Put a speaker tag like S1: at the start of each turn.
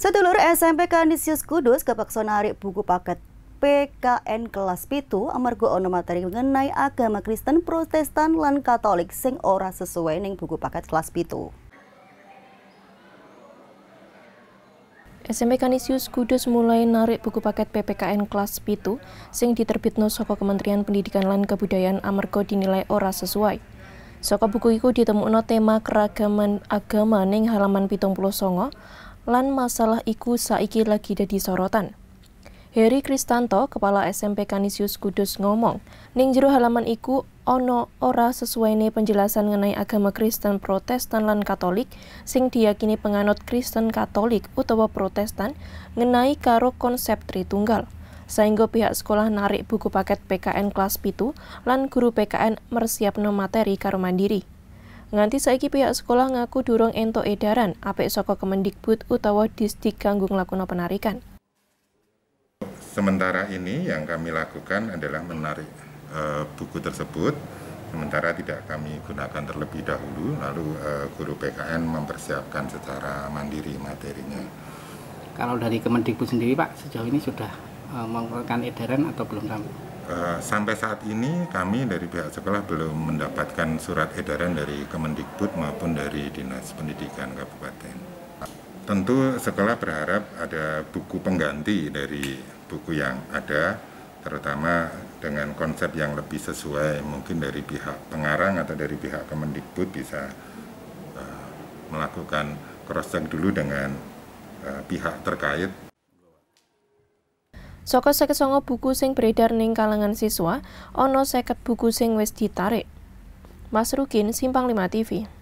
S1: Sedulur SMP Kanisius Kudus kepaksa narik buku paket PKN kelas pitu amargo ono materi mengenai agama Kristen Protestan lan Katolik sing ora sesuai ning buku paket kelas pitu.
S2: SMP Kanisius Kudus mulai narik buku paket PPKN kelas pitu sing diterbitno saka Kementerian Pendidikan lan Kebudayaan amargo dinilai ora sesuai. Soko buku iku ditemukno tema keragaman agama ning halaman pitung puluh songo, lan masalah iku saiki lagi dadi sorotan. Heri Kristanto, kepala SMP Kanisius Kudus ngomong, ning jero halaman iku ono ora sesuai nih penjelasan mengenai agama Kristen Protestan lan Katolik sing diyakini penganut Kristen Katolik utawa Protestan mengenai karo konsep Tritunggal. Sehingga pihak sekolah narik buku paket PKN kelas pitu lan guru PKN mersiapno materi karo mandiri. Nganti saiki pihak sekolah ngaku durung entuk edaran apik saka Kemendikbud utawa Disdik kanggo nglakoni penarikan.
S3: Sementara ini yang kami lakukan adalah menarik e, buku tersebut sementara tidak kami gunakan terlebih dahulu lalu e, guru PKN mempersiapkan secara mandiri materinya. Kalau dari Kemendikbud sendiri Pak sejauh ini sudah
S1: e, mengeluarkan edaran atau belum sampai?
S3: Eh, sampai saat ini kami dari pihak sekolah belum mendapatkan surat edaran dari Kemendikbud maupun dari Dinas Pendidikan Kabupaten. Tentu sekolah berharap ada buku pengganti dari buku yang ada, terutama dengan konsep yang lebih sesuai mungkin dari pihak pengarang atau dari pihak Kemendikbud bisa eh, melakukan cross check dulu dengan uh, pihak terkait
S2: seket songo buku sing beredar ning kalangan siswa, ono seket buku sing wis ditarik. Mas Rukin, Simpang 5 TV.